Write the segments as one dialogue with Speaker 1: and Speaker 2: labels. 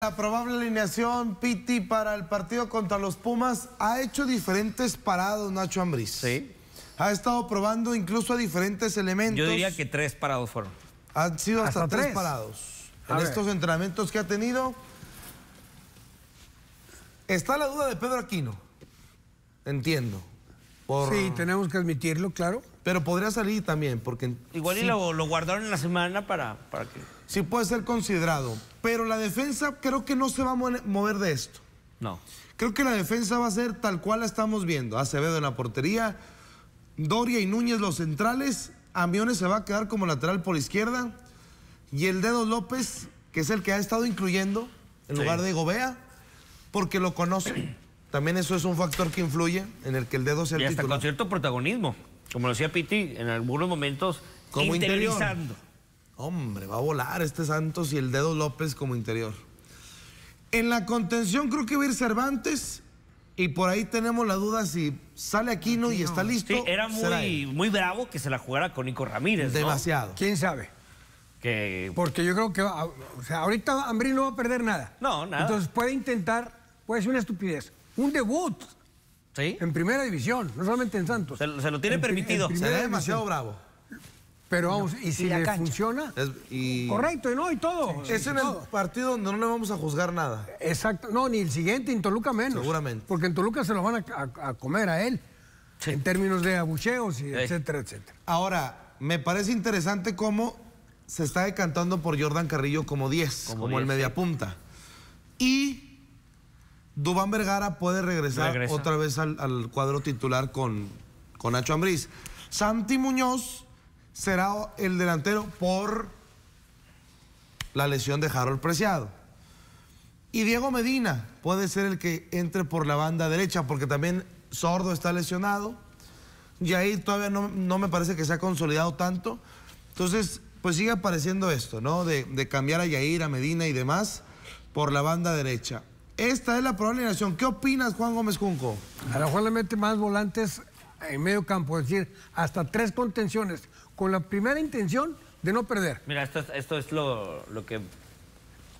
Speaker 1: La probable alineación Piti para el partido contra los Pumas ha hecho diferentes parados Nacho Ambriz. Sí. Ha estado probando incluso a diferentes elementos. Yo diría que
Speaker 2: tres parados fueron.
Speaker 1: Han sido hasta, tres.
Speaker 2: parados. en estos
Speaker 1: entrenamientos que ha tenido. Está la duda de Pedro Aquino. Entiendo. Sí, tenemos que admitirlo, claro. Pero podría salir también, porque... Igual y lo,
Speaker 2: guardaron en la semana para, para que
Speaker 1: sí puede ser considerado. Pero la defensa creo que no se va a mover de esto. No. Creo que la defensa va a ser tal cual la estamos viendo. Acevedo en la portería, Doria y Núñez los centrales, Ambiones se va a quedar como lateral por izquierda y el Dedo López, que es el que ha estado incluyendo en lugar de Gobea, porque lo conoce. También eso es un factor que influye en el
Speaker 2: que el Dedo se Y hasta con cierto protagonismo, como lo decía Piti, en algunos momentos como interiorizando.
Speaker 1: Hombre, va a volar este Santos y el dedo López como interior. En la contención creo que va a ir Cervantes. Y por ahí tenemos la duda si sale Aquino, y está
Speaker 2: listo. era muy, muy bravo que se la jugara con Nico Ramírez. Demasiado.
Speaker 3: ¿Quién sabe? Porque yo creo que ahorita Ambrín no va a perder nada. No, nada. Entonces puede intentar, puede ser una estupidez. Un debut. ¿Sí? En primera división, no solamente en Santos. Se, lo tiene permitido. se ve demasiado bravo. Pero vamos, ¿y si le funciona? Correcto, y no, y todo. es en el partido donde no le vamos a juzgar nada. Exacto, no, ni el siguiente, en Toluca menos. Seguramente. Porque en Toluca se lo van a, comer a
Speaker 1: él, en términos de abucheos, y
Speaker 3: etcétera, etcétera.
Speaker 1: Ahora, me parece interesante cómo se está decantando por Jordan Carrillo como 10, como, el media el mediapunta. Y Dubán Vergara puede regresar otra vez al, cuadro titular con, con Nacho Ambriz. Santi Muñoz será el delantero por la lesión de Harold Preciado. Y Diego Medina puede ser el que entre por la banda derecha, porque también Sordo está lesionado. Y ahí todavía no, me parece que se ha consolidado tanto. Entonces, pues sigue apareciendo esto, ¿no? De, cambiar a Yair, a Medina y demás por la banda derecha. Esta es la probable ¿Qué opinas, Juan Gómez Junco? le mete más
Speaker 3: volantes en medio campo, es decir, hasta tres contenciones, con la primera intención
Speaker 2: de no perder. Mira, esto es, lo, que...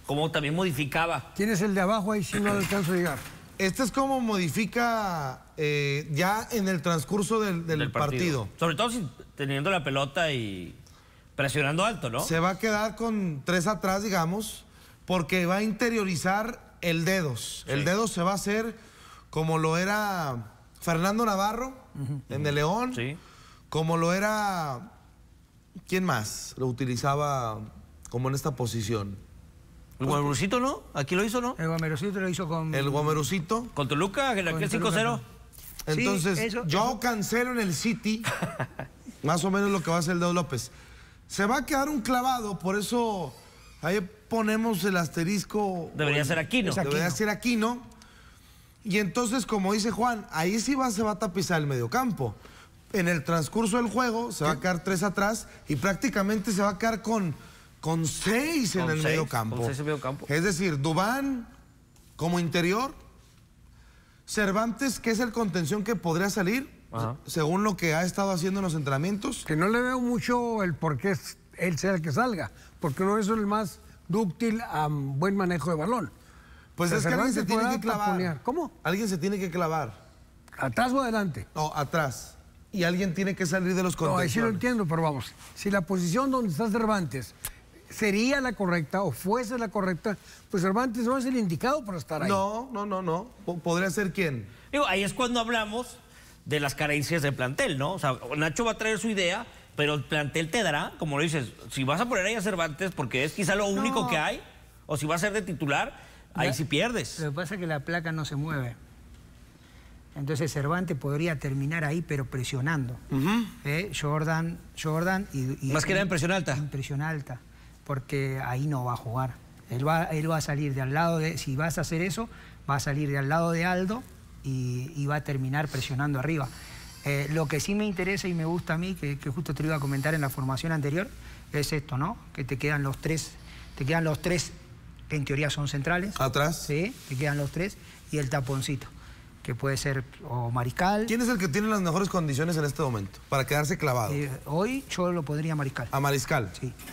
Speaker 2: Como también modificaba.
Speaker 1: Tienes el de abajo ahí, si no alcanzo a llegar. Este es como modifica eh,
Speaker 2: ya en el transcurso del, partido. Sobre todo teniendo la pelota y presionando alto, ¿no? Se
Speaker 1: va a quedar con tres atrás, digamos, porque va a interiorizar el dedos. El dedo se va a hacer como lo era Fernando Navarro en el León. Sí. Como lo era. ¿Quién más lo utilizaba como en esta posición? ¿El Guamerucito no? ¿Aquí lo hizo no? El Guamerucito lo hizo con. ¿El Guamerucito?
Speaker 2: Con Toluca, en EL 5-0. Entonces,
Speaker 1: yo cancelo en el City, más o menos lo que va a hacer el Deo López. Se va a quedar un clavado, por eso ahí ponemos el asterisco.
Speaker 2: Debería ser ser Aquino. Debería
Speaker 1: ser Aquino. Y entonces, como dice Juan, ahí sí va, se va a tapizar el mediocampo. En el transcurso del juego se va a quedar tres atrás y prácticamente se va a quedar con, con seis en el mediocampo. Es decir, Dubán como interior, Cervantes, que es el contención que podría salir, según lo que ha estado haciendo en los entrenamientos. Que no le veo mucho el por qué
Speaker 3: él sea el que salga, porque no es el más dúctil a buen manejo de balón. Pues es que alguien se tiene que clavar. ¿Cómo?
Speaker 1: Alguien se tiene que clavar. ¿Atrás o adelante? No, atrás. Y alguien tiene que salir de los contextos. No, ahí sí lo entiendo, pero vamos. Si la posición
Speaker 3: donde está Cervantes sería la correcta o fuese la correcta, pues Cervantes no
Speaker 1: es el indicado para estar ahí. No, no, no, no. ¿Podría ser quién?
Speaker 2: ahí es cuando hablamos de las carencias del plantel, ¿no? O sea, Nacho va a traer su idea, pero el plantel te dará, como lo dices, si vas a poner ahí a Cervantes, porque es quizá lo único que hay, o si va a ser de titular, Ahí sí pierdes. Lo que pasa es que la placa no se mueve. Entonces Cervantes podría terminar ahí, pero presionando. ¿Eh? Jordan, Jordan y, Más que la en presión alta. En presión alta, porque ahí no va a jugar. Él va, él va a salir de al lado de... Si vas a hacer eso, va a salir de al lado de Aldo y, va a terminar presionando arriba. Eh, lo que sí me interesa y me gusta a mí, que, que, justo te lo iba a comentar en la formación anterior, es esto, ¿no? Que te quedan los tres, te quedan los tres que en teoría son centrales. Atrás. Sí, que quedan los tres. Y el taponcito, que puede ser o Mariscal. ¿Quién
Speaker 1: es el que tiene las mejores condiciones en este momento
Speaker 2: para quedarse clavado?
Speaker 1: Eh, hoy yo lo podría Mariscal. ¿A Mariscal? Sí.